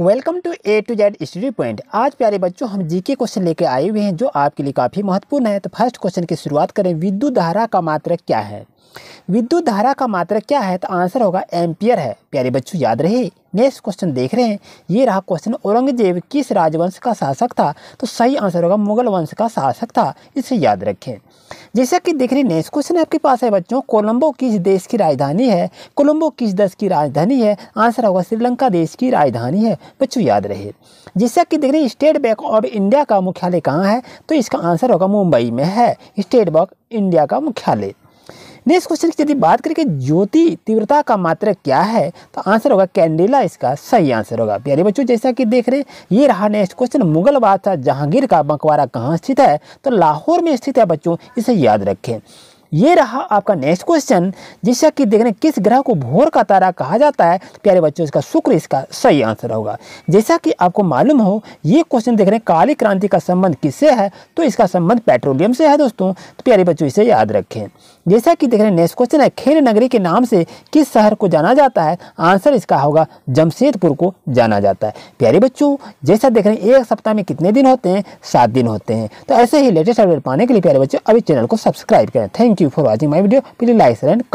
Welcome to A to Z study point आज प्यारे बच्चों हम जीके क्वेश्चन लेकर आए हुए हैं जो आपके लिए काफ़ी महत्वपूर्ण है तो फर्स्ट क्वेश्चन की शुरुआत करें विद्युत धारा का मात्रक क्या है विद्युत धारा का मात्रक क्या है तो आंसर होगा एम्पियर है प्यारे बच्चों याद रहे नेक्स्ट क्वेश्चन देख रहे हैं ये रहा क्वेश्चन औरंगजेब किस राजवंश का शासक था तो सही आंसर होगा मुगल वंश का शासक था इसे याद रखें जैसा कि देख रहे नेक्स्ट क्वेश्चन आपके पास है बच्चों कोलंबो किस देश की राजधानी है कोलंबो किस देश की राजधानी है आंसर होगा श्रीलंका देश की राजधानी है बच्चों याद रहे जैसा कि देख रहे स्टेट बैंक ऑफ इंडिया का मुख्यालय कहाँ है तो इसका आंसर होगा मुंबई में है स्टेट बैंक इंडिया का मुख्यालय नेक्स्ट क्वेश्चन की यदि बात करें कि ज्योति तीव्रता का मात्र क्या है तो आंसर होगा कैंडेला इसका सही आंसर होगा प्यारे बच्चों जैसा कि देख रहे हैं ये रहा नेक्स्ट क्वेश्चन मुगल बादशाह जहांगीर का बंकवारा कहाँ स्थित है तो लाहौर में स्थित है बच्चों इसे याद रखें ये रहा आपका नेक्स्ट क्वेश्चन जिसका कि देखने किस ग्रह को भोर का तारा कहा जाता है प्यारे बच्चों इसका शुक्र इसका सही आंसर होगा जैसा कि आपको मालूम हो ये क्वेश्चन देख रहे हैं काली क्रांति का संबंध किससे है तो इसका संबंध पेट्रोलियम से है दोस्तों तो प्यारे बच्चों इसे याद रखें जैसा कि देख रहे हैं नेक्स्ट क्वेश्चन है खेल नगरी के नाम से किस शहर को जाना जाता है आंसर इसका होगा जमशेदपुर को जाना जाता है प्यारे बच्चों जैसा देख रहे हैं एक सप्ताह में कितने दिन होते हैं सात दिन होते हैं तो ऐसे ही लेटेस्ट अपडेट पाने के लिए प्यारे बच्चों अभी चैनल को सब्सक्राइब करें thank you for watching my video. Please like, share and comment.